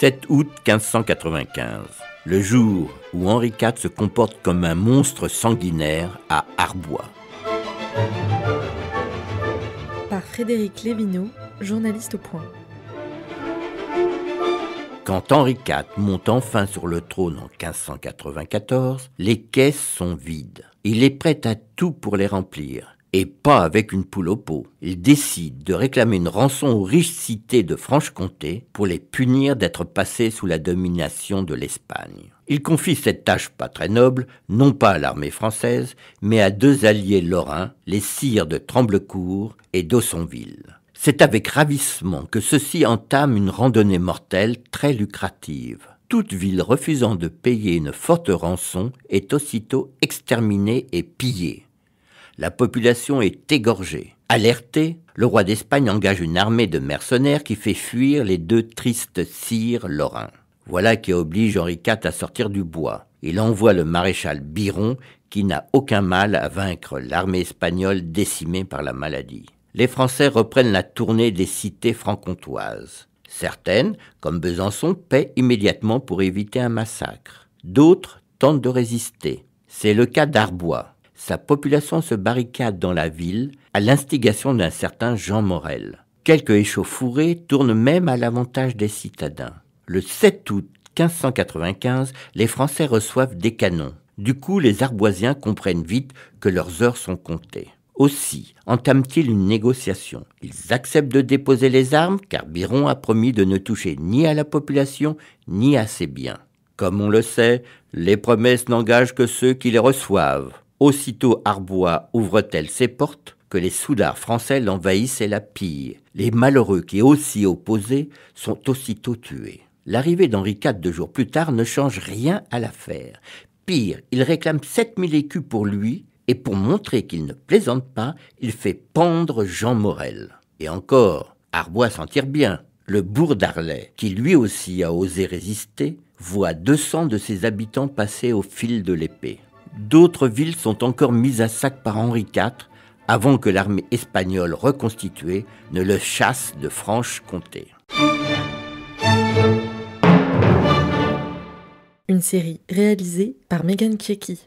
7 août 1595, le jour où Henri IV se comporte comme un monstre sanguinaire à Arbois. Par Frédéric Lévineau, journaliste au point. Quand Henri IV monte enfin sur le trône en 1594, les caisses sont vides. Il est prêt à tout pour les remplir et pas avec une poule au pot. Il décide de réclamer une rançon aux riches cités de Franche-Comté pour les punir d'être passés sous la domination de l'Espagne. Il confie cette tâche pas très noble, non pas à l'armée française, mais à deux alliés lorrains, les sires de Tremblecourt et d'ossonville C'est avec ravissement que ceux-ci entament une randonnée mortelle très lucrative toute ville refusant de payer une forte rançon est aussitôt exterminée et pillée. La population est égorgée. Alerté, le roi d'Espagne engage une armée de mercenaires qui fait fuir les deux tristes sires lorrains. Voilà qui oblige Henri IV à sortir du bois. Il envoie le maréchal Biron qui n'a aucun mal à vaincre l'armée espagnole décimée par la maladie. Les Français reprennent la tournée des cités franc-comtoises. Certaines, comme Besançon, paient immédiatement pour éviter un massacre. D'autres tentent de résister. C'est le cas d'Arbois sa population se barricade dans la ville à l'instigation d'un certain Jean Morel. Quelques échauffourées tournent même à l'avantage des citadins. Le 7 août 1595, les Français reçoivent des canons. Du coup, les Arboisiens comprennent vite que leurs heures sont comptées. Aussi entament-ils une négociation. Ils acceptent de déposer les armes car Biron a promis de ne toucher ni à la population ni à ses biens. Comme on le sait, les promesses n'engagent que ceux qui les reçoivent. Aussitôt Arbois ouvre-t-elle ses portes que les soudards français l'envahissent et la pillent. Les malheureux qui aussi opposés sont aussitôt tués. L'arrivée d'Henri IV deux jours plus tard ne change rien à l'affaire. Pire, il réclame 7000 écus pour lui, et pour montrer qu'il ne plaisante pas, il fait pendre Jean Morel. Et encore, Arbois s'en tire bien. Le bourg d'Arlet, qui lui aussi a osé résister, voit 200 de ses habitants passer au fil de l'épée d'autres villes sont encore mises à sac par Henri IV avant que l'armée espagnole reconstituée ne le chasse de Franche-Comté. Une série réalisée par Megan Kieki.